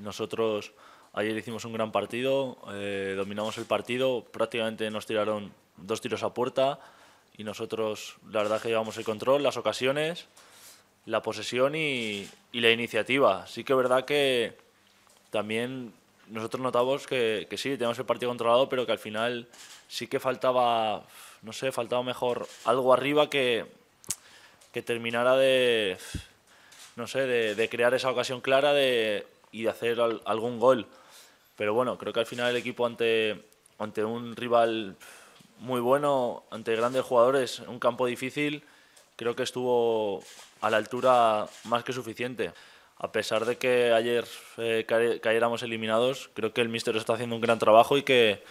Nosotros ayer hicimos un gran partido, eh, dominamos el partido, prácticamente nos tiraron dos tiros a puerta y nosotros la verdad que llevamos el control, las ocasiones, la posesión y, la iniciativa. Sí que es verdad que también nosotros notamos que, sí, tenemos el partido controlado, pero que al final sí que faltaba, no sé, faltaba mejor algo arriba que, que terminara de, no sé, de crear esa ocasión clara de y de hacer algún gol. Pero bueno, creo que al final el equipo ante, ante un rival muy bueno, ante grandes jugadores, un campo difícil, creo que estuvo a la altura más que suficiente. A pesar de que ayer eh, cayéramos eliminados, creo que el mister está haciendo un gran trabajo y que,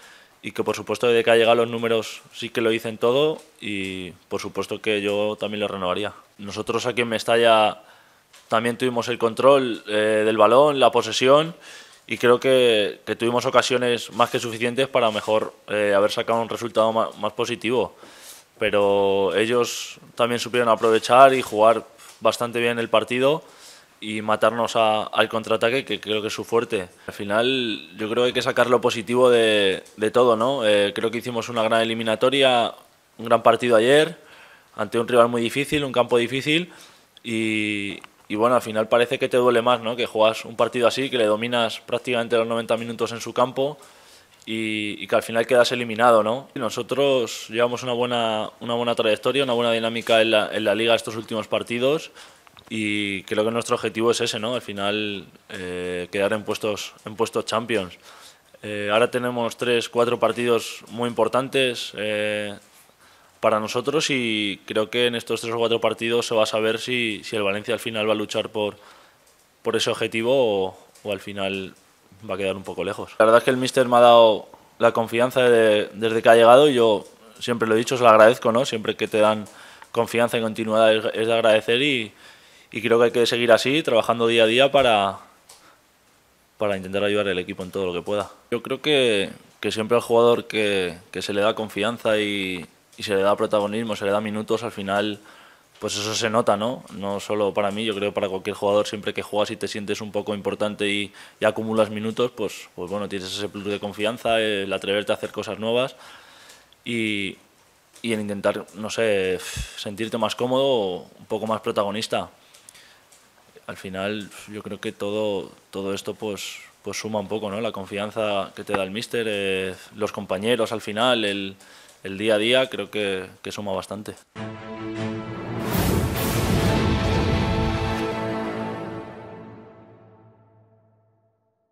y que por supuesto desde que ha llegado los números sí que lo dicen todo y por supuesto que yo también lo renovaría. Nosotros aquí en Mestalla también tuvimos el control eh, del balón, la posesión y creo que, que, tuvimos ocasiones más que suficientes para mejor eh, haber sacado un resultado más, positivo. Pero ellos también supieron aprovechar y jugar bastante bien el partido y matarnos al contraataque, que creo que es su fuerte. Al final yo creo que hay que sacar lo positivo de, de todo, ¿no? Eh, creo que hicimos una gran eliminatoria, un gran partido ayer, ante un rival muy difícil, un campo difícil, y, y bueno, al final parece que te duele más, ¿no? Que juegas un partido así, que le dominas prácticamente los 90 minutos en su campo y, que al final quedas eliminado, ¿no? nosotros llevamos una buena, una buena trayectoria, una buena dinámica en la, en la, liga estos últimos partidos y creo que nuestro objetivo es ese, ¿no? Al final eh, quedar en puestos, en puestos champions. Eh, ahora tenemos tres, cuatro partidos muy importantes. Eh, para nosotros y creo que en estos tres o cuatro partidos se va a saber si, si el Valencia al final va a luchar por, por ese objetivo o, al final va a quedar un poco lejos. La verdad es que el míster me ha dado la confianza desde que ha llegado y yo siempre lo he dicho, se lo agradezco, ¿no? Siempre que te dan confianza y continuidad es, de agradecer y, y, creo que hay que seguir así, trabajando día a día para, para intentar ayudar al equipo en todo lo que pueda. Yo creo que, que siempre al jugador que se le da confianza y, y se le da protagonismo, se le da minutos, al final pues eso se nota, ¿no? No solo para mí, yo creo para cualquier jugador, siempre que juegas y te sientes un poco importante y, acumulas minutos, pues, pues bueno, tienes ese plus de confianza, el atreverte a hacer cosas nuevas y, y el intentar, no sé, sentirte más cómodo, un poco más protagonista. Al final yo creo que todo, todo esto pues, pues suma un poco, ¿no? La confianza que te da el míster, eh, los compañeros al final, el el día a día creo que, que suma bastante.